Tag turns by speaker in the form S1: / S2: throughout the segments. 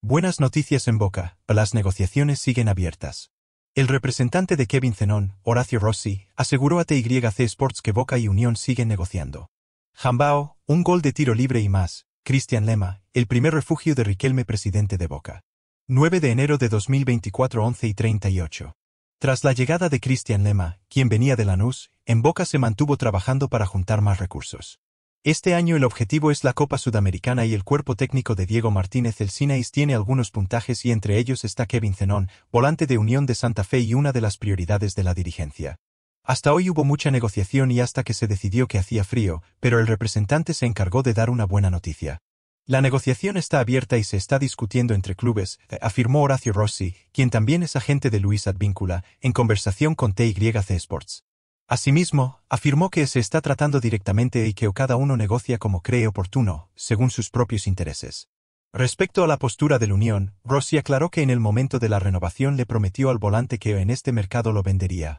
S1: Buenas noticias en boca, las negociaciones siguen abiertas. El representante de Kevin Zenón, Horacio Rossi, aseguró a TYC Sports que Boca y Unión siguen negociando. Jambao, un gol de tiro libre y más, Cristian Lema, el primer refugio de Riquelme presidente de Boca. 9 de enero de 2024 11 y 38. Tras la llegada de Cristian Lema, quien venía de Lanús, en Boca se mantuvo trabajando para juntar más recursos. Este año el objetivo es la Copa Sudamericana y el cuerpo técnico de Diego Martínez el Sinais tiene algunos puntajes y entre ellos está Kevin Zenón, volante de Unión de Santa Fe y una de las prioridades de la dirigencia. Hasta hoy hubo mucha negociación y hasta que se decidió que hacía frío, pero el representante se encargó de dar una buena noticia. La negociación está abierta y se está discutiendo entre clubes, afirmó Horacio Rossi, quien también es agente de Luis Advíncula, en conversación con TYC Sports. Asimismo, afirmó que se está tratando directamente y que cada uno negocia como cree oportuno, según sus propios intereses. Respecto a la postura de la Unión, Rossi aclaró que en el momento de la renovación le prometió al volante que en este mercado lo vendería.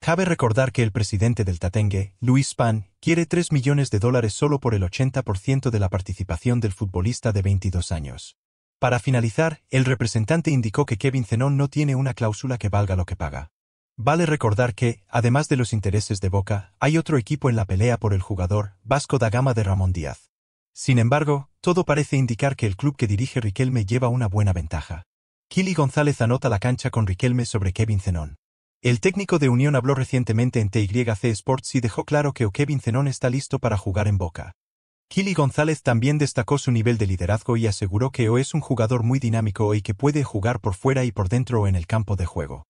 S1: Cabe recordar que el presidente del Tatengue, Luis Pan, quiere 3 millones de dólares solo por el 80% de la participación del futbolista de 22 años. Para finalizar, el representante indicó que Kevin Zenón no tiene una cláusula que valga lo que paga. Vale recordar que, además de los intereses de Boca, hay otro equipo en la pelea por el jugador, Vasco da Gama de Ramón Díaz. Sin embargo, todo parece indicar que el club que dirige Riquelme lleva una buena ventaja. Kili González anota la cancha con Riquelme sobre Kevin Zenón. El técnico de Unión habló recientemente en TYC Sports y dejó claro que o Kevin Zenón está listo para jugar en Boca. Kili González también destacó su nivel de liderazgo y aseguró que O es un jugador muy dinámico y que puede jugar por fuera y por dentro o en el campo de juego.